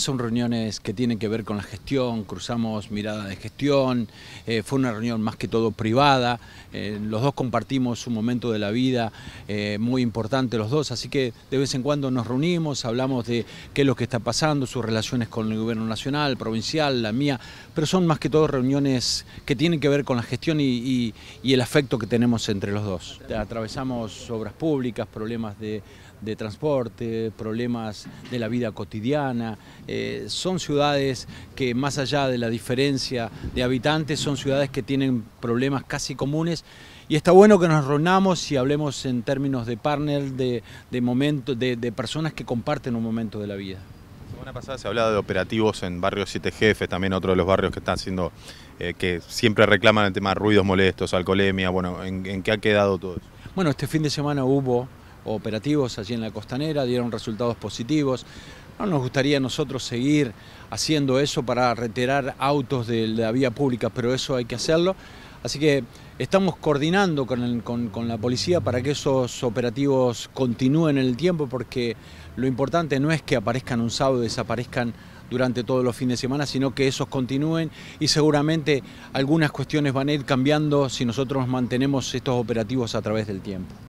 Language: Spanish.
Son reuniones que tienen que ver con la gestión, cruzamos mirada de gestión, eh, fue una reunión más que todo privada, eh, los dos compartimos un momento de la vida eh, muy importante los dos, así que de vez en cuando nos reunimos, hablamos de qué es lo que está pasando, sus relaciones con el gobierno nacional, provincial, la mía, pero son más que todo reuniones que tienen que ver con la gestión y, el afecto que tenemos entre los dos. Atravesamos obras públicas, problemas de transporte, problemas de la vida cotidiana, eh, son ciudades que más allá de la diferencia de habitantes, son ciudades que tienen problemas casi comunes y está bueno que nos reunamos y hablemos en términos de partner, de, de, de, personas que comparten un momento de la vida. La semana pasada se hablaba de operativos en barrio 7 jefes, también otro de los barrios que están siendo, eh, que siempre reclaman el tema de ruidos molestos, alcoholemia, bueno, ¿en, en qué ha quedado todo eso? Bueno, este fin de semana hubo operativos allí en la costanera, dieron resultados positivos nos gustaría nosotros seguir haciendo eso para retirar autos de la vía pública, pero eso hay que hacerlo. Así que estamos coordinando con, con, la policía para que esos operativos continúen en el tiempo, porque lo importante no es que aparezcan un sábado y desaparezcan durante todos los fines de semana, sino que esos continúen y seguramente algunas cuestiones van a ir cambiando si nosotros mantenemos estos operativos a través del tiempo.